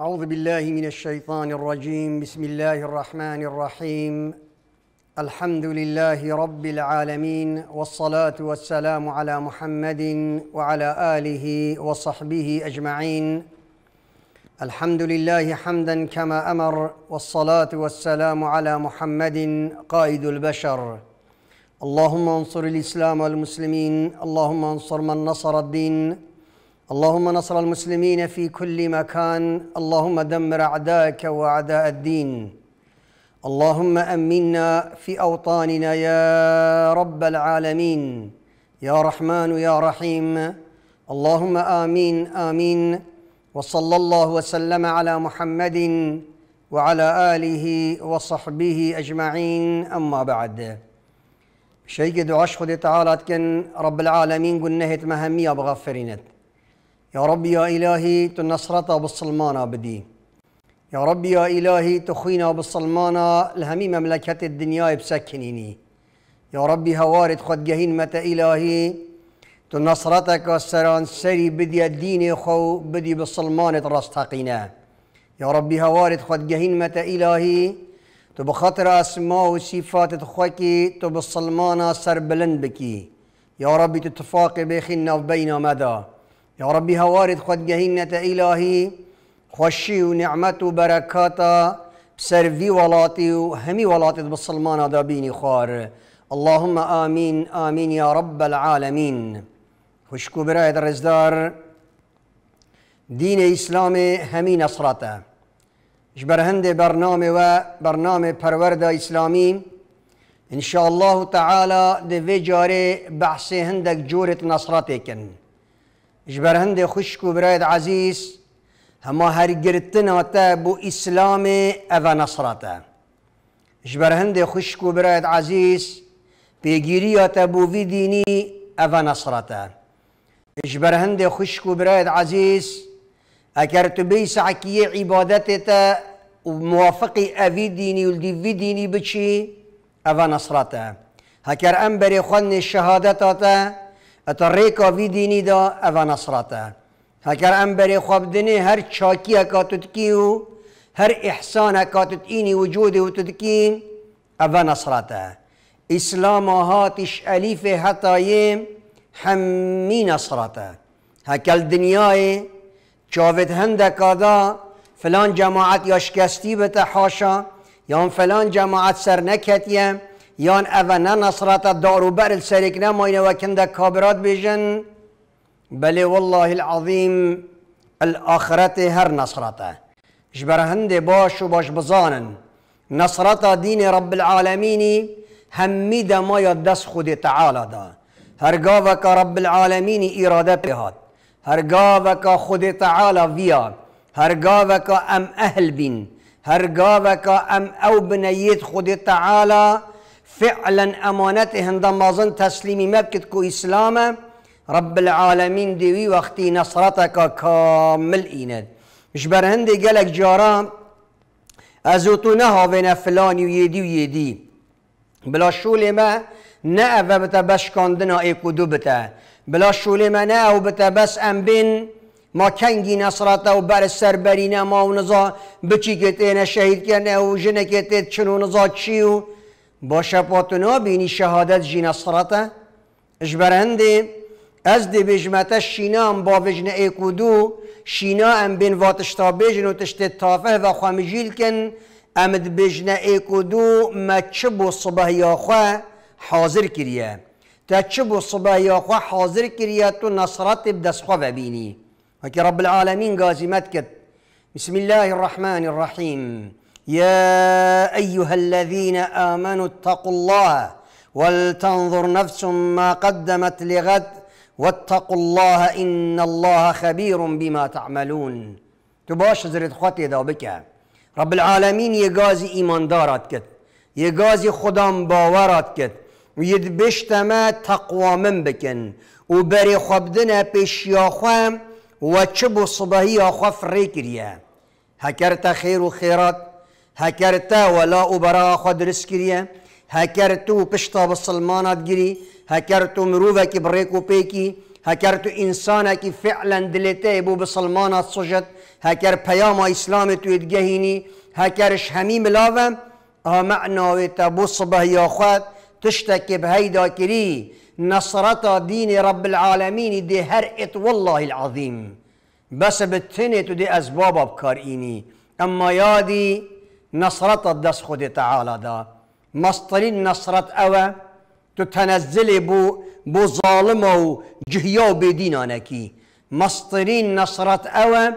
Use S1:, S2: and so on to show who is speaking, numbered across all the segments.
S1: أعوذ بالله من الشيطان الرجيم بسم الله الرحمن الرحيم الحمد لله رب العالمين والصلاة والسلام على محمد وعلى آله وصحبه أجمعين الحمد لله حمدا كما أمر والصلاة والسلام على محمد قائد البشر اللهم انصر الإسلام والمسلمين اللهم انصر من نصر الدين اللهم نصر المسلمين في كل مكان اللهم دمر اعداءك واعداء الدين اللهم امنا في اوطاننا يا رب العالمين يا رحمن يا رحيم اللهم امين امين وصلى الله وسلم على محمد وعلى اله وصحبه اجمعين اما بعد شيء دعاش خدي تعالى كن رب العالمين قلنا هت مهمية بغفرينت يا رب يا إلهي تنصرت بالصلمانة بدي يا رب يا إلهي تخينا بالصلمانة لهمي مملكة الدنيا بسكنيني يا رب هوارد خد جهين متى إلهي تنصرتك والسران سري بدي الدين خو بدي بالصلمانة رستقينا يا رب هوارد خد جهين متى إلهي تو بخاطر أسماء وصفات خوكي تو بالصلمانة سر بلند بكي يا رب تتفاق بيخنا وبينا مدى يا ربي هوارد خد جهنة إلهي خشي و نعمت سرفي ولاتي وهمي ولاتي بالسلمان همی ولاتت بسلمان اللهم آمين آمين يا رب العالمين خشكو براية الرزدار دين اسلام همي نصرته جبرهند برنامه و برنامه پرورده اسلامی ان شاء الله تعالی د وی جاره بحث هندک جورت نصرته کن جبرهند خوشکو و برایت عزیز همه هر گرتن و بو اسلام او نصرات جبرهند خوشکو و برایت عزیز پیگیری و بو وی دینی او نصرات جبرهند و برایت عزیز اگر تو بی سعکی عبادت و موافق اوی دینی و دیوی دینی بچی او نصرات هکر بری خون شهادت تا اتریکا وی دینی دا او نصرت هکر ام خواب دنی هر چاکی اکا تدکی و هر احسان اکا تدینی وجود و تدکین او نصرت اسلام هاتش الیف حتایم حمی نصرت هکل دنیای چاوت هند کادا، فلان جماعت یاشکستی به بتا حاشا یا فلان جماعت سر نکتیم یان اونا نصرت دارو بر سرک نماین و کند کابرات بیجن بله والله العظیم الاخرت هر نصرت جبر باش و باش بزانن نصرت دین رب العالمینی همی دمای دست خود تعالی دا هرگاه و رب العالمینی اراده بهاد هرگاه و خود تعالی ویا هرگاه و ام اهل بین هرگاه و ام او بنیت خود تعالی فعلا امانت مازن تسلیمی مبکت کو اسلام رب العالمین دیوی وقتی کا کامل ایند مش بر گلک جارا از تو نه هاوینا فلانی و یدی و یدی بلا شول ما نه و بتا بش کاندنا ای دو بتا بلا شول ما نه و بتا بس ام بین ما کنگی نصرت او بر برین ما و نزا بچی کتین شهید کنه او جنه کتین چنو نزا چی باشا پاتونا بینی شهادت جینا سراتا اجبرنده از دی بجمتا شینا هم با بجن ایکودو شینا هم بین واتشتا بجن و تشت تافه و خامجیل کن ام دی بجن ایکودو ما چبو صبح یا خواه حاضر کریه تا چبو صبح یا خواه حاضر کریه تو نصرات بدست خواه بینی وکی رب العالمین گازیمت کد بسم الله الرحمن الرحیم يا ايها الذين امنوا اتقوا الله ولتنظر نفس ما قدمت لغد واتقوا الله ان الله خبير بما تعملون تباش زرت خطي خاطی دا رب العالمين يغازي ايمان ایمان كت کرد خدام گازی كت باورد کرد تقوى من بكن وبري خبدنا بش يا خام پیش صبهي يا چه بو صبحی یاخوا هكرتا ولا أبرا خد رسكريا هكرتو پشتا بسلمانات گری هكرتو مروفا كبريكو بريكو بيكي هكرتو انسانا فعلا دلته بو بسلمانات سجد هكر پیام اسلام تو ادگهینی هكرش همي ملاوم آمعنا ويتا صبح يا خود تشتكي بهيدا كري نصرت دين رب العالمين دي هرئت والله العظيم بس بتنت دي أسباب بكاريني اینی أما يادي نصرت دست خود تعالی دا مسترین نصرت اوه تو تنزل بو بو ظالم و جهیا و بدین آنکی مسترین نصرت اوه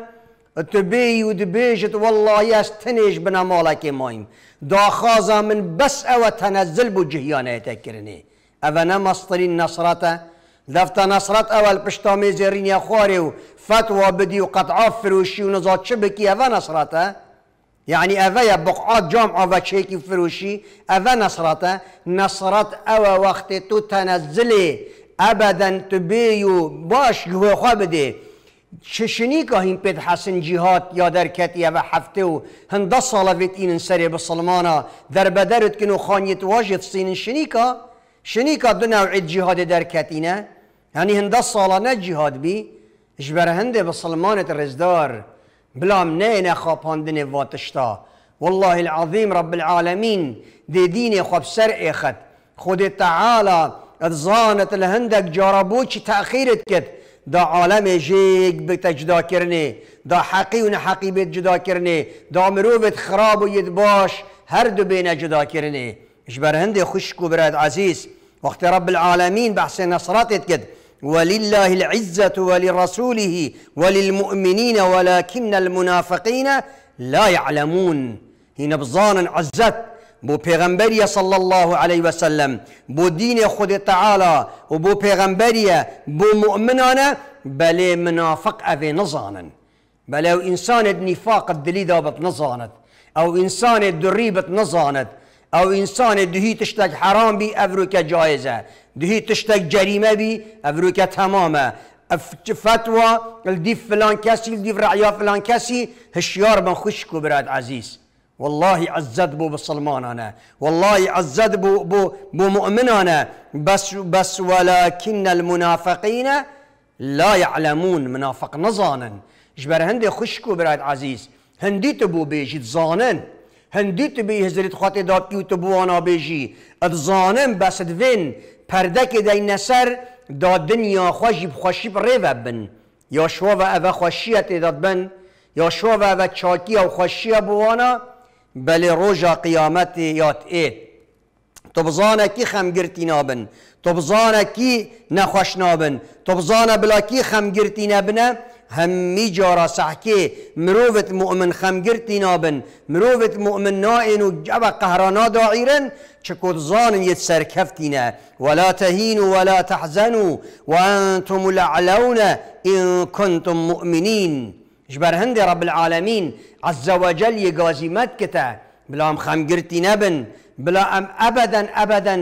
S1: تو بی و دبیجت والله از تنیش بنا مالک مایم من بس اوه تنزل بو جهیانه تکرنه اوه نه نصرت نصرته نصرت اول پشتا زیرین یا خواری و فتوا بدی و قطعا فروشی و نزاد چه بکی اوه نصرته یعنی اوه بقعات جام آوه چیکی فروشی اوه نصرته نصرت اوه وقت تو تنزلي ابدا تو بیو باش گوه خواه بده چشنی که حسن جهات يا در و هفته و هنده ساله وید این سری به در در بدرت و خانیت واجد سین شنیکا شنیکا دو نوع جهاد در کتینه یعنی هنده ساله نه جهاد بی اجبر هند به رزدار بلا منين خا باندن واتشتا والله العظيم رب العالمين دي ديني خب سر اخت خود تعالى اتزانت الهندك جاربوش تأخيرت كت دا عالم جيك بتجدا كرني دا حقي ونحقي بتجدا كرني دا مروبت خراب ويدباش هر دو بين جدا كرني اجبر هندي خشكو براد عزيز وقت رب العالمين بحسن نصراتت كده ولله العزة ولرسوله وللمؤمنين ولكن المنافقين لا يعلمون هنا بزان عزت بو پیغمبری صلی الله علیه و سلم بو دین خود تعالی و بو پیغمبری بو مؤمنان بل منافق اوی نزانن بل او انسان نفاق دلی دابت نزاند او انسان دریبت نزاند او انسان دهی تشتک حرام بی که جایزه دهی تشتك جريمه بي افروکه تماما فتوى الدي فلان كاسي الدي رعيا فلان كاسي هشيار من خشكو براد عزيز والله عزت بو بسلمان انا والله عزت بو بو بو مؤمن انا بس بس ولكن المنافقين لا يعلمون منافق نظانا جبر هندي خشكو براد عزيز هندي تبو بيجي تظانا هندي تبي هزريت خاطي داتيو تبو انا بيجي تظانا بس تفين دای نصر دا دادنیا خوشی خوشیب ڕێوە بن یا و ئەوە خۆشیە تێداد بن یا و او چاکی و خۆشیە بوانا بەلێ روژا قیامت یاد ئێت تۆ بزانەکی خەمگرتی نابن تبزان کی نخوش نابن بلا کی بلاکی خمگرتی همي جارا سحكي مروفت مؤمن خمجرتي نابن مروفت مؤمن نائن و جبا قهرانا داعیرن چکوت زانن يتسر كفتنا ولا تهينوا ولا تحزنوا وانتم الاعلون ان كنتم مؤمنين جبر هندي رب العالمين عز وجل يقازي متكته ام خمگرتی نبن بلا ام ابدا ابدا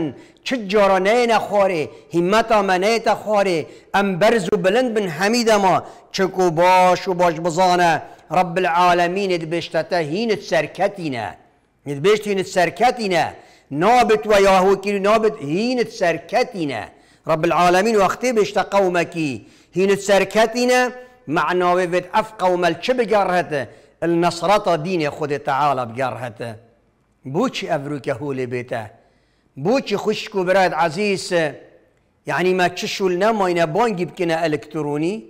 S1: چه جارانه نخواره همت منه تخواره ام برز و بلند بن حمید ما چکو باش و باش بزانه رب العالمین دبشتته هینت نه، ندبشت هینت نه، نابت و یاهو کی نابت هینت نه، رب العالمین وقتی بشت قومکی هینت نه، معناوه ود اف قومل چه بگرهته النصرت دین خود تعالی بگر بوچ بو که هول بیته خوشکو براد عزیز یعنی ما چشول نماینه بانگی بکنه الکترونی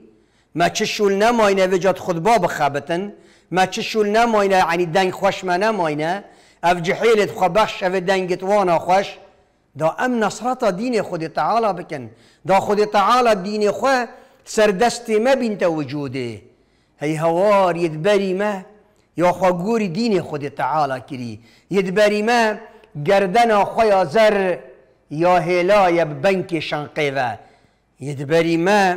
S1: ما چشول نماینه وجد خود با بخابتن ما چشول نماینه یعنی دنگ خوش ما نماینه اف جحیلت خو بخش اف دنگت وانا خوش دا ام نصرات دین خود تعالی بکن دا خود تعالی دین خو سردستی ما تا وجوده هی هوار یدبری ما یا خواگوری دین خود تعالی کری یدبری ما گردن خوی زر یا هلای بنک شنقیوه یدبری ما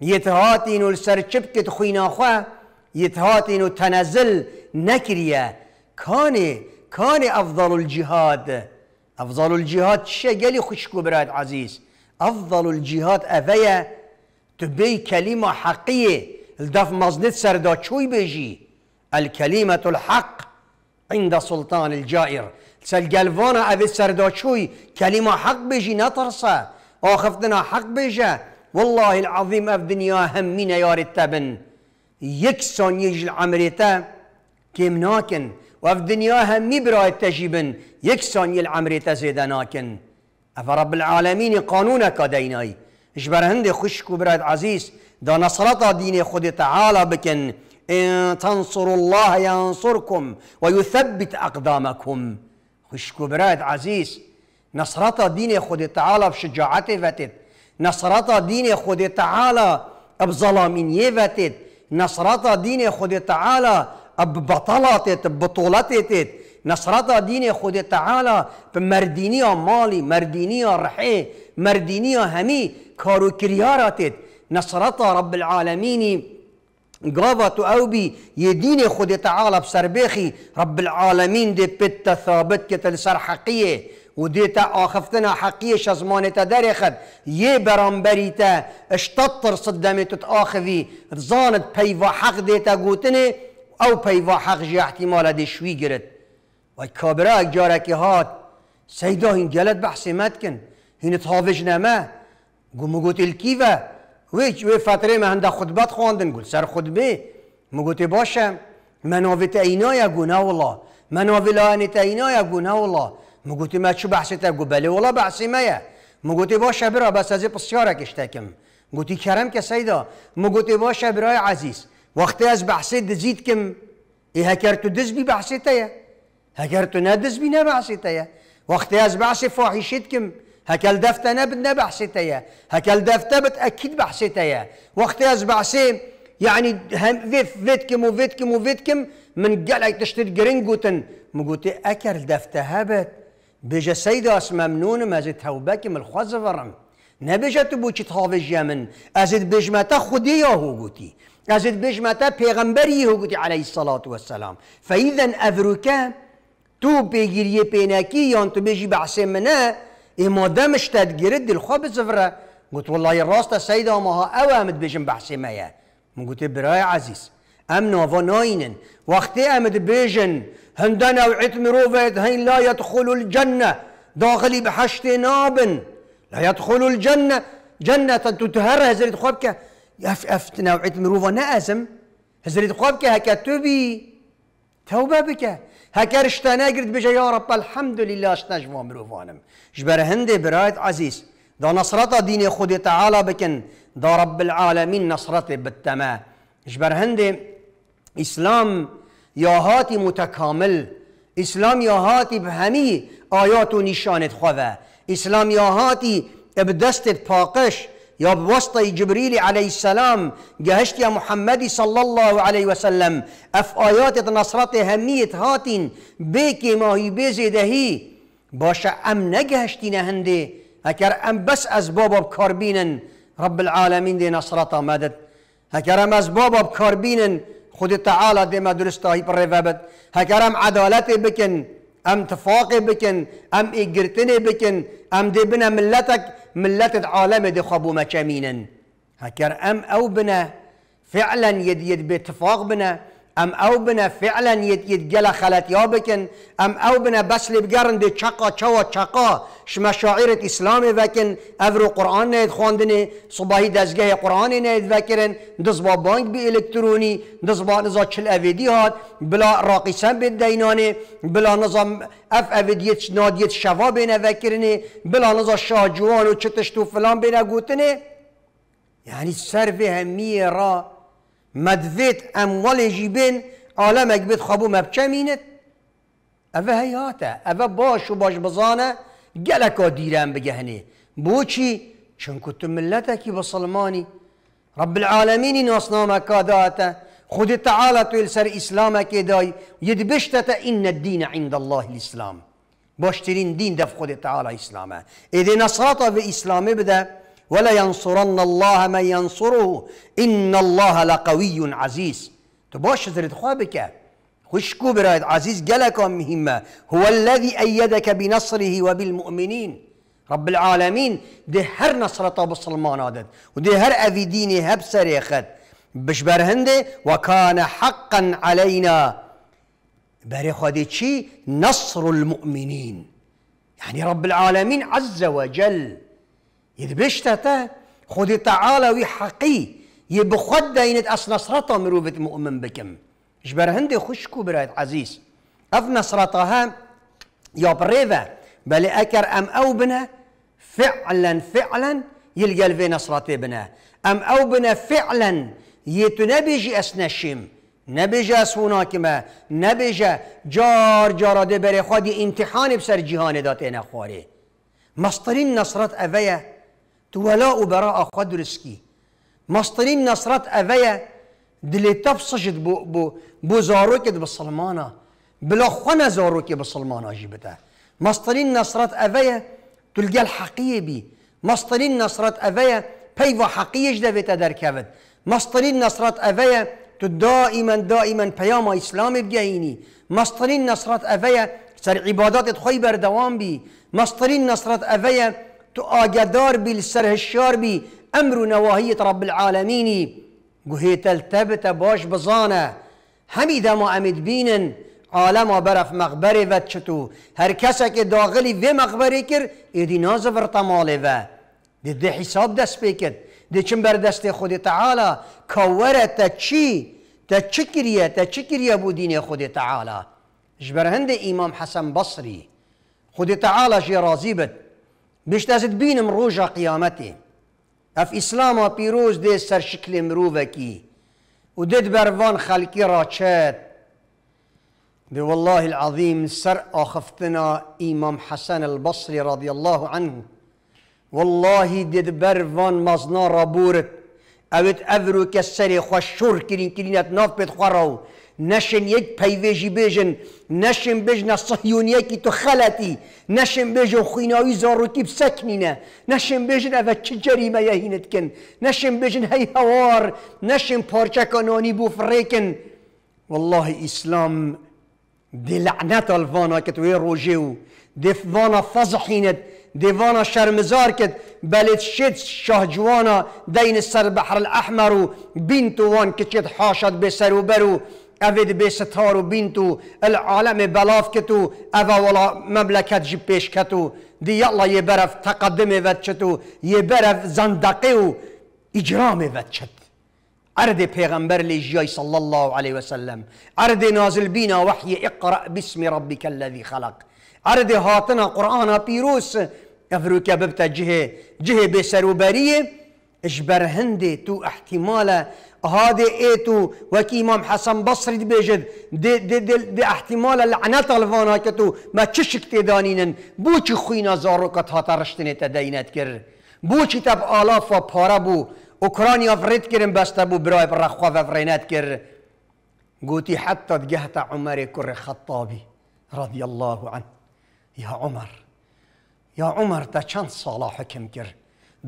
S1: یتهاتین و سرچبکت خوینا خواه یتهاتین و تنزل نکریه کانه کانه افضل الجهاد افضل الجهاد چه گلی خوشکو براید عزیز افضل الجهاد تو تبی کلمه حقیه الدف مزنت سردا شوي بيجي الكلمة الحق عند سلطان الجائر سلقلفانا أبي سردا شوي كلمة حق بيجي نترسى آخفتنا حق بيجا والله العظيم الدنيا هم همين يا رتبن يكسون يجي العمريتا كم ناكن وفي الدنيا هم براي تجيبن يكسون يجي العمريتا زيدناكن ناكن أفرب العالمين قانونك ديناي اجبر هندي خشكو براد عزيز دا نصرت دين خود تعالى بكن ان تنصروا الله ينصركم ويثبت اقدامكم خوش كبرات عزيز نصرت دين خود تعالى بشجاعته فتت نصرت دين خود تعالى بظلامين يفتت نصرت دين خود تعالى ببطلتت ببطولتت نصرت دين خود تعالى بمردينية مالي مردينية رحي مردينية همي كارو كرياراتت نصرتا رب العالميني گاوا تو او بی یه خود تعالى بسر رب العالمين دي بيت ثابت كتل سر حقيه ودي تا آخفتنا حقيه از مانتا يه یه برانبریتا اشتطر صدامي تتآخذي آخوی بيفا حق حق تا قوتني او بيفا حق جي احتمال دي شوي گرد وي کابره اک هات سيدا هين جلد بحسي مد هين تهافجنا ما قمو قوت الكيفه وی وی فتره من هنده خطبت خواندن گل سر خطبه مگوتی باشه مناویت اینا یا گونه والله مناوی لانت یا گونه اولا. مگوتی ما چو بحثت گو بله ما بحثی مایه مگوتی باشه برا بس از پسیاره کشتکم گوتی کرم که سیدا مگوتی باشه برای عزیز وقتی از بحثی دزید کم ای هکر تو دز بی بحثی تو وقتی از بحث فاحشت کم هكل دفت انا يا بحشتايا هكل بتأكيد بتاكد يا وقت از بعشي يعني هم فيت فيت كم وفيت كم وفيت من قال اي تشتت جرينجوتن مقوتي اكل دفتا هبت بيجا سيدة اس ممنون ما زيت هوبك من الخزفرم نبيجا تبوش تخافي جامن ازيد بيج متى خدي يا هو قوتي ازيد بيج متى بيغمبري هو قوتي عليه الصلاه والسلام فاذا افروكا تو بيجيري بيناكي يون بيجي بعسي منه امادام شتاد جرد الخاب زفرا قلت والله يا الراس السيده وما ها اوامد بيجن بحسيما يا قلت براي عزيز امن وفناينن وقت امد بيجن هندنا وعت مروفت هين لا يدخل الجنه داخلي بحشت نابن لا يدخل الجنه جنه تتهر هزرت خابك اف اف وعت مروفا نازم هزرت خابك هكا تبي توبه بك هەکەر شتە نەگرت بژە رب الحمدلله لیلاش نەژوا مرۆڤانم برایت عزیز دا نصرتا دین خود تعالی بکن دا رب العالمین نصرت بتەمە ji بەر اسلام ئیسلام یا هاتی متەکامل و نشانت خوەوە یاهاتی یا هاتی یا به جبریل علیه السلام گهشت محمدی صلی الله علیه وسلم اف آیات نصرت همیت هاتین بی که ماهی بزیدهی باشه ام نگهشتی نهنده اگر ام بس از باباب کار رب العالمین دی نصرت آمدد اگر ام از باباب کار خود تعالی دی ما درست پر روابد ام عدالت بکن ام تفاقي بكن ام اجرتني بكن ام دي بنا ملتك ملت عالم دي خبو مكامينا هكر ام او بنا فعلا يد يد باتفاق بنا ام او بنا فعلا يتجلى خلت يابكن ام او بنا بس اللي چقا چوا چقا شما شاعرة اسلام وكن افرو قرآن نيد خواندني صباحي دزگه قرآن نید وکرن دزبا بانک بی الکترونی دزبا نزا چل افيدي هات بلا بيد بالديناني بلا نظام اف افيديت ناديت شوا بينا وكرني بلا نزا جوان و چتشتو فلان بینا گوتنی یعنی سر به را مدفت اموال جیبن عالم بید خوابو مبچه مینت اوه هیاته اوه باش و باش بزانه گلکا دیرم بگهنه بو چی؟ چون تو ملتکی بسلمانی رب العالمینی ناسنامه اکا داته خود تعالی تو سر اسلام که دای ید بشتت این الدین عند الله الاسلام باشترین دین دف خود تعالی اسلامه ایده نصراتا به اسلامه بده ولينصرن الله من ينصره إن الله لقوي عزيز تبوش زرد خوابك خشكو برايد عزيز جلك مهمة هو الذي أيدك بنصره وبالمؤمنين رب العالمين دي هر نصرته بسلمان عدد ودي هر أفي ديني هب سريخت بشبر هنده وكان حقا علينا بري خدي نصر المؤمنين يعني رب العالمين عز وجل ये नविष्ट रहता تعالى وي حقي ويحقيه يبخد دينت أس نصرته مروبة مؤمن بكم جبر هندي خشكو برايت عزيز أف نصرتها يا بريفا بل أكر أم أو بنا فعلا فعلا يلقى الفي نصرتي بنا أم أو بنا فعلا يتنبجي أسنشم نبجا سونا ما نبجا جار جار دي خادي امتحان بسر جهان داتينا خاري مصطرين نصرت أفيا Voilà ou خد رسكي مصطرين نصرات أفيا دلي تفصجت بو بو بو زاروكي بالصلمانة بلا خنا زاروكي بالصلمانة جبتها مصطرين نصرات أفيا تلقى الحقيقة بي مصطرين نصرات أفيا بيوا حقية جدبتها در كابت مصطرين نصرات أفيا دائما دائما بياما إسلام بجهيني مصطرين نصرات أفيا سر عبادات خيبر بردوان بي مصطرين نصرات أفيا تو آگدار بیل لسر هشیار بی امر و نواهیت رب العالمینی گوهیت التبت باش بزانه همی دما امید بینن عالم برف مغبره و چتو هر کسی که داغلی و مغبره کر ایدی ناز ورطماله و دی, دی حساب دست بکد دی چم بر دست خود تعالی کوره تا چی تا چی کریه تا چی کریه بو دین خود تعالی جبرهند هند امام حسن بصری خود تعالی جی راضی بد بیشت ازت بینم روژا قیامتی اف اسلاما پیروز ده سر شکل مرووکی و دید بروان خلکی را چد به والله العظیم سر آخفتنا امام حسن البصری رضی الله عنه والله دید بروان مزنا را بورد اوت افرو که خوش شور کرین کرینت ناف پید خورو نشن یک پیویجی بیجن نشن بیجن صهیونیه که تو خلطی نشن بیجن خویناوی زاروتی بسکنینه نشن بیجن اوه چه جریمه یهینت کن نشن بیجن هی هوار نشن پارچه نانی بو فریکن والله اسلام دی لعنت الوانا که توی روژه و دی وانا فضحینت دی شرمزار کت بلد شد شاهجوانا دین سر بحر الاحمر و بین وان که چید حاشد بسر و برو اوید بیستار و بینتو العالم بلاف کتو او والا مملکت جی پیش کتو دی یالا یه برف تقدم ود چتو یه برف زندقه و اجرام ود چت ارد پیغمبر لیجیای صلی الله علیه وسلم ارد نازل بینا وحی اقرأ باسم ربک الذي خلق ارد هاتنا قرآن پیروس افروکه ببتا جهه جهه بسروبریه اجبر هندي تو احتمالا هذا ايتو وكي امام حسن بصري بيجد دي دي دي, دي احتمالا لعنات الفان هاكتو ما تشك تدانينن بوچي خوينا زاروكت هاتا رشتنه تدينت كر بوچي تب آلاف و پارا بو اوكرانيا فريد كرن بسته بو براي برخوا فرينات كر قوتي حتى تجهت عمر كر خطابي رضي الله عنه يا عمر يا عمر تا چند صلاح حكم كر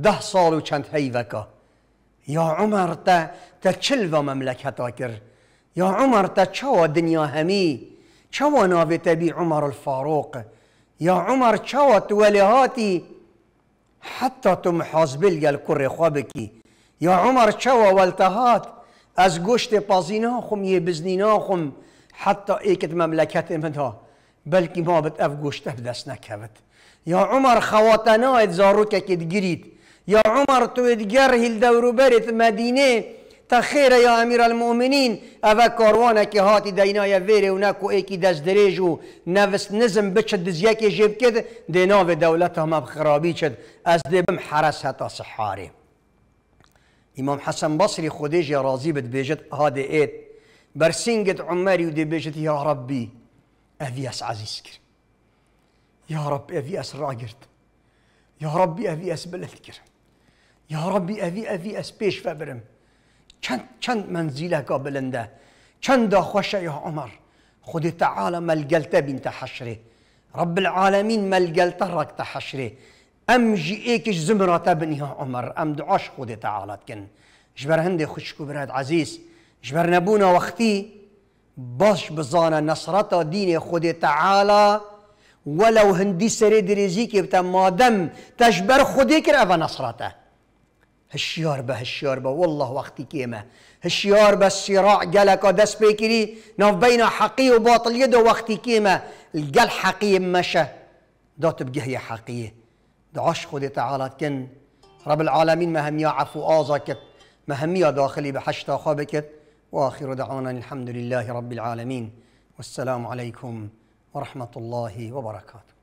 S1: ده سال و چند حیوکا یا عمر تا تا چل و مملکتا کر یا عمر تا چوا دنیا همی چوا ناوی تبی عمر الفاروق یا عمر چوا تولی هاتی حتی تو محاسبل گل کر خوابکی یا عمر چوا ولتهات از گشت پازیناخم یه خم حتی ایکت مملکت امدا بلکی ما بت اف گشت دست نکود یا عمر خواتنا ات زاروکه که گرید يا عمر تودجره الدور برت مدينه تخير يا امير المؤمنين افا كاروانا كي هاتي دينا يا فيري وناكو ايكي داز دريجو نفس نزم بتش زياكي جيب كد دينا في دولتهم بخرابي شد از دي حرس هتا صحاري امام حسن بصري خديج يا راضي بتبيجت هادي ايت برسينجت عمري ودي بيجت يا ربي افياس عزيز كر يا رب اس راجرت يا ربي افياس بلد كر يا ربي أذي أذي أسبيش فبرم كان كان منزله قبلنا كان دا خوشه يا عمر تعالى ما الجلت بنت حشره رب ما الجلت رك حشره ام جی زمرة زمراته يا عمر ام دعاش خد تعالى كن جبر هندي خش كبرات عزيز جبر نبونا وقتي باش بزانا نصرتا دين خود تعالى ولو هندي سری دریزی بتا مادم تجبر خودی کرده نصرته هشيار به هشيار به والله وقتی که ما هشیار به سراع گلک دست بکری ناف بین حقی و باطلی دو وقتی که ما الگل حقی مشه دا تبقه حقیه دعاش خود تعالى كن رب العالمين مهمية عفو آزكت مهمية داخلي بحشتا خابكت وآخر دعوانا الحمد لله رب العالمين والسلام عليكم ورحمة الله وبركاته